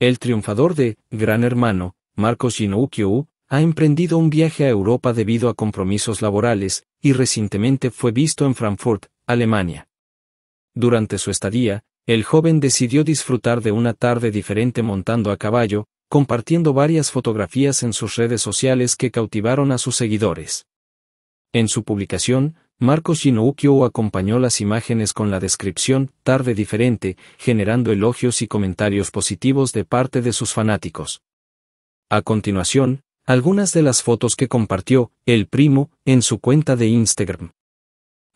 El triunfador de Gran Hermano, Marcos Shinoukyu, ha emprendido un viaje a Europa debido a compromisos laborales, y recientemente fue visto en Frankfurt, Alemania. Durante su estadía, el joven decidió disfrutar de una tarde diferente montando a caballo, compartiendo varias fotografías en sus redes sociales que cautivaron a sus seguidores. En su publicación, Marco Ginoukio acompañó las imágenes con la descripción Tarde diferente, generando elogios y comentarios positivos de parte de sus fanáticos. A continuación, algunas de las fotos que compartió el primo en su cuenta de Instagram.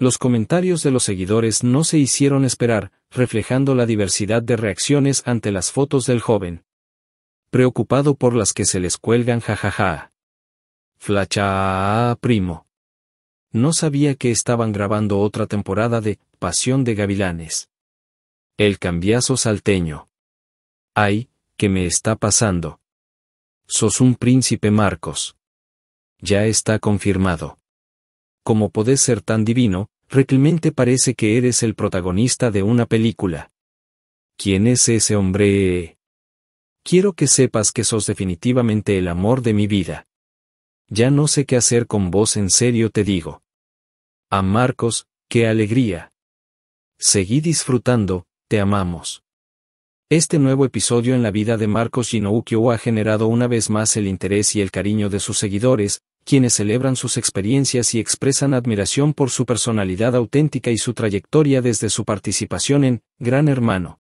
Los comentarios de los seguidores no se hicieron esperar, reflejando la diversidad de reacciones ante las fotos del joven. Preocupado por las que se les cuelgan jajaja. Flacha primo. No sabía que estaban grabando otra temporada de Pasión de Gavilanes. El cambiazo salteño. Ay, que me está pasando. Sos un príncipe Marcos. Ya está confirmado. Como podés ser tan divino, reclemente parece que eres el protagonista de una película. ¿Quién es ese hombre? Quiero que sepas que sos definitivamente el amor de mi vida. Ya no sé qué hacer con vos en serio te digo. A Marcos, qué alegría. Seguí disfrutando, te amamos. Este nuevo episodio en la vida de Marcos Ginoukio ha generado una vez más el interés y el cariño de sus seguidores, quienes celebran sus experiencias y expresan admiración por su personalidad auténtica y su trayectoria desde su participación en Gran Hermano.